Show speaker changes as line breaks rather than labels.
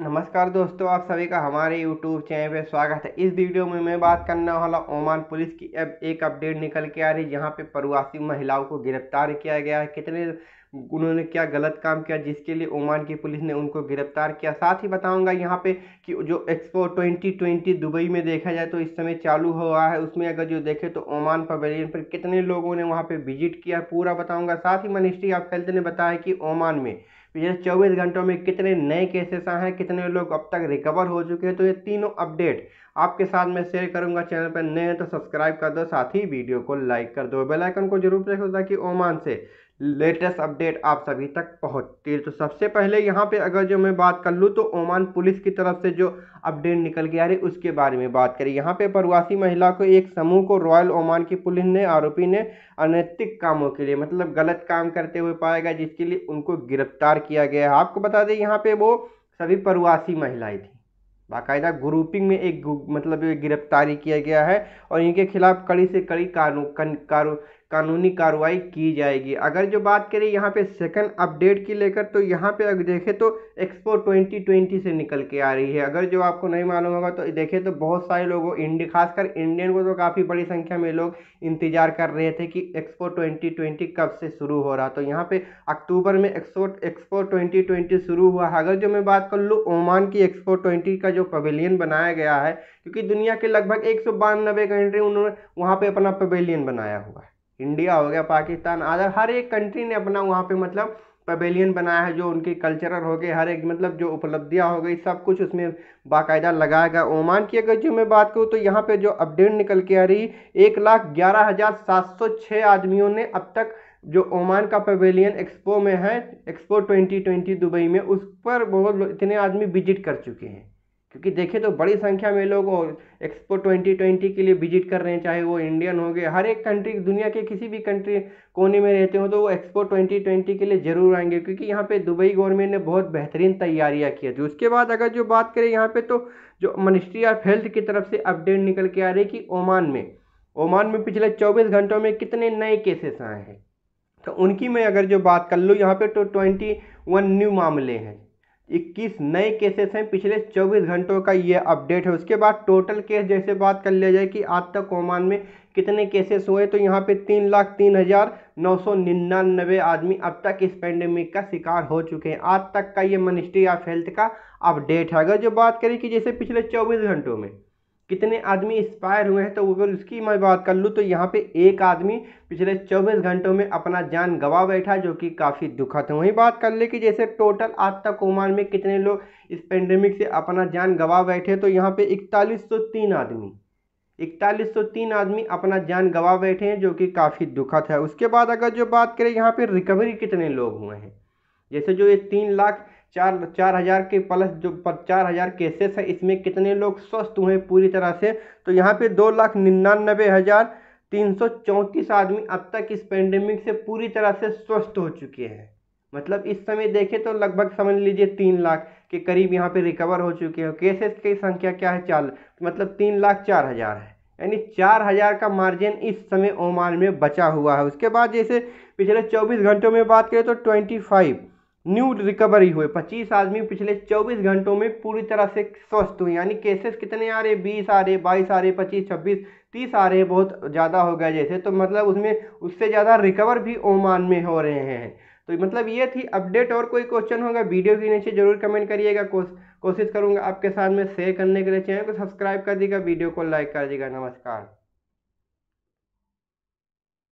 नमस्कार दोस्तों आप सभी का हमारे यूट्यूब चैनल पर स्वागत है इस वीडियो में मैं बात करने वाला ओमान पुलिस की अब एक अपडेट निकल के आ रही है जहाँ पर प्रवासी महिलाओं को गिरफ्तार किया गया है कितने उन्होंने क्या गलत काम किया जिसके लिए ओमान की पुलिस ने उनको गिरफ्तार किया साथ ही बताऊंगा यहाँ पे कि जो एक्सपो 2020 दुबई में देखा जाए तो इस समय चालू हुआ है उसमें अगर जो देखें तो ओमान पवेलियन पर कितने लोगों ने वहाँ पे विजिट किया पूरा बताऊंगा साथ ही मिनिस्ट्री ऑफ हेल्थ ने बताया कि ओमान में पिछले तो चौबीस घंटों में कितने नए केसेस आए हैं कितने लोग अब तक रिकवर हो चुके हैं तो ये तीनों अपडेट आपके साथ मैं शेयर करूंगा चैनल पर नए हैं तो सब्सक्राइब कर दो साथ ही वीडियो को लाइक कर दो बेल आइकन को जरूर देखो ताकि ओमान से लेटेस्ट अपडेट आप सभी तक पहुंचती है तो सबसे पहले यहाँ पे अगर जो मैं बात कर लूँ तो ओमान पुलिस की तरफ से जो अपडेट निकल गया है उसके बारे में बात करें यहाँ पे प्रवासी महिला को एक समूह को रॉयल ओमान की पुलिस ने आरोपी ने अनैतिक कामों के लिए मतलब गलत काम करते हुए पाया गया जिसके लिए उनको गिरफ्तार किया गया है आपको बता दें यहाँ पे वो सभी प्रवासी महिलाएं थी बाकायदा ग्रुपिंग में एक मतलब गिरफ्तारी किया गया है और इनके खिलाफ कड़ी से कड़ी कानून कानून कानूनी कार्रवाई की जाएगी अगर जो बात करें यहाँ पे सेकंड अपडेट की लेकर तो यहाँ पे अगर देखें तो एक्सपो 2020 से निकल के आ रही है अगर जो आपको नहीं मालूम होगा तो देखें तो बहुत सारे लोगों इंडिया खासकर इंडियन को तो काफ़ी बड़ी संख्या में लोग इंतजार कर रहे थे कि एक्सपो 2020 कब से शुरू हो रहा तो यहाँ पर अक्टूबर में एक्सपो एक्सपो ट्वेंटी शुरू हुआ है अगर जो मैं बात कर लूँ ओमान की एक्सपो ट्वेंटी का जो पवेलियन बनाया गया है क्योंकि दुनिया के लगभग एक कंट्री उन्होंने वहाँ पर अपना पवेलियन बनाया हुआ है इंडिया हो गया पाकिस्तान अदर हर एक कंट्री ने अपना वहाँ पे मतलब पवेलियन बनाया है जो उनके कल्चरल हो गए हर एक मतलब जो उपलब्धियाँ हो गई सब कुछ उसमें बाकायदा लगाया गया ओमान की अगर जो मैं बात करूँ तो यहाँ पे जो अपडेट निकल के आ रही एक लाख ग्यारह हज़ार सात सौ छः आदमियों ने अब तक जो ओमान का पवेलियन एक्सपो में है एक्सपो ट्वेंटी ट्वेंटी दुबई में उस पर बहुत इतने आदमी विजिट कर चुके हैं क्योंकि देखिए तो बड़ी संख्या में लोग एक्सपो 2020 के लिए विजिट कर रहे हैं चाहे वो इंडियन हो गए हर एक कंट्री दुनिया के किसी भी कंट्री कोने में रहते हो तो वो एक्सपो 2020 के लिए ज़रूर आएंगे क्योंकि यहाँ पे दुबई गवर्नमेंट ने बहुत बेहतरीन तैयारियाँ की है उसके बाद अगर जो बात करें यहाँ पर तो जो मिनिस्ट्री ऑफ हेल्थ की तरफ से अपडेट निकल के आ रही है कि ओमान में ओमान में पिछले चौबीस घंटों में कितने नए केसेस आए हैं तो उनकी मैं अगर जो बात कर लूँ यहाँ पर तो ट्वेंटी वन न्यू मामले हैं इक्कीस नए केसेस हैं पिछले 24 घंटों का ये अपडेट है उसके बाद टोटल केस जैसे बात कर लिया जाए कि आज तक ओमान में कितने केसेस हुए तो यहाँ पे तीन लाख तीन हज़ार नौ सौ निन्यानवे आदमी अब तक इस पेंडेमिक का शिकार हो चुके हैं आज तक का ये मिनिस्ट्री ऑफ हेल्थ का अपडेट है अगर जो बात करें कि जैसे पिछले चौबीस घंटों में कितने आदमी एक्सपायर हुए हैं तो अगर उसकी मैं बात कर लूँ तो यहाँ पे एक आदमी पिछले 24 घंटों में अपना जान गवा बैठा जो कि काफ़ी दुखद है वहीं बात कर ले कि जैसे टोटल आज तक ओमान में कितने लोग इस पेंडेमिक से अपना जान गवा बैठे तो यहाँ पे इकतालीस आदमी इकतालीस आदमी अपना जान गवा बैठे हैं जो कि काफ़ी दुखद है उसके बाद अगर जो बात करें यहाँ पर रिकवरी कितने लोग हुए हैं जैसे जो ये तीन लाख चार चार हज़ार के प्लस जो चार हज़ार केसेस है इसमें कितने लोग स्वस्थ हुए पूरी तरह से तो यहाँ पे दो लाख निन्यानबे हज़ार तीन सौ चौंतीस आदमी अब तक इस पेंडेमिक से पूरी तरह से स्वस्थ हो चुके हैं मतलब इस समय देखें तो लगभग समझ लीजिए तीन लाख के करीब यहाँ पे रिकवर हो चुके हैं केसेस की संख्या क्या है चार मतलब तीन लाख चार हज़ार है यानी चार हज़ार का मार्जिन इस समय ओमान में बचा हुआ है उसके बाद जैसे पिछले चौबीस घंटों में बात करें तो ट्वेंटी फाइव न्यू रिकवरी हुए 25 आदमी पिछले 24 घंटों में पूरी तरह से स्वस्थ हुए यानी केसेस कितने आ रहे 20 आ रहे 22 आ रहे 25 26 30 आ रहे बहुत ज़्यादा हो गए जैसे तो मतलब उसमें उससे ज़्यादा रिकवर भी ओमान में हो रहे हैं तो मतलब ये थी अपडेट और कोई क्वेश्चन होगा वीडियो के नीचे जरूर कमेंट करिएगा कोशिश करूँगा आपके साथ में शेयर करने के लिए चैनल को सब्सक्राइब कर दीजिएगा वीडियो को लाइक कर दीजिएगा नमस्कार